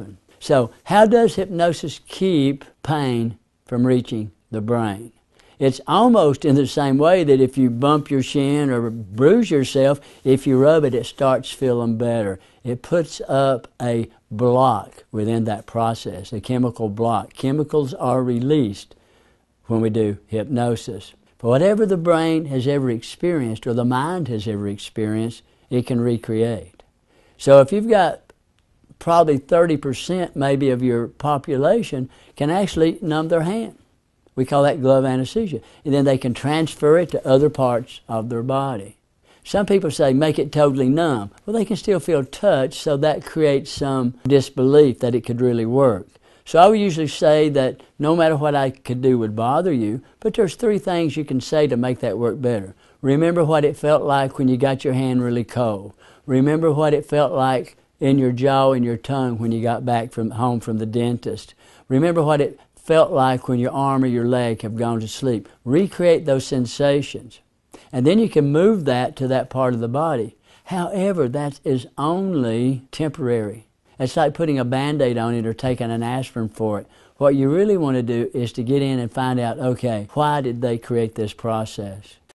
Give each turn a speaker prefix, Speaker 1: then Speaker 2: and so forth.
Speaker 1: happen. So, how does hypnosis keep pain from reaching the brain? It's almost in the same way that if you bump your shin or bruise yourself, if you rub it, it starts feeling better. It puts up a block within that process, a chemical block. Chemicals are released when we do hypnosis. But whatever the brain has ever experienced or the mind has ever experienced, it can recreate. So if you've got probably 30% maybe of your population can actually numb their hand. We call that glove anesthesia. And then they can transfer it to other parts of their body. Some people say make it totally numb. Well, they can still feel touch, so that creates some disbelief that it could really work. So I would usually say that no matter what I could do would bother you, but there's three things you can say to make that work better. Remember what it felt like when you got your hand really cold. Remember what it felt like in your jaw and your tongue when you got back from home from the dentist. Remember what it felt like when your arm or your leg have gone to sleep. Recreate those sensations. And then you can move that to that part of the body. However, that is only temporary. It's like putting a band aid on it or taking an aspirin for it. What you really want to do is to get in and find out okay, why did they create this process?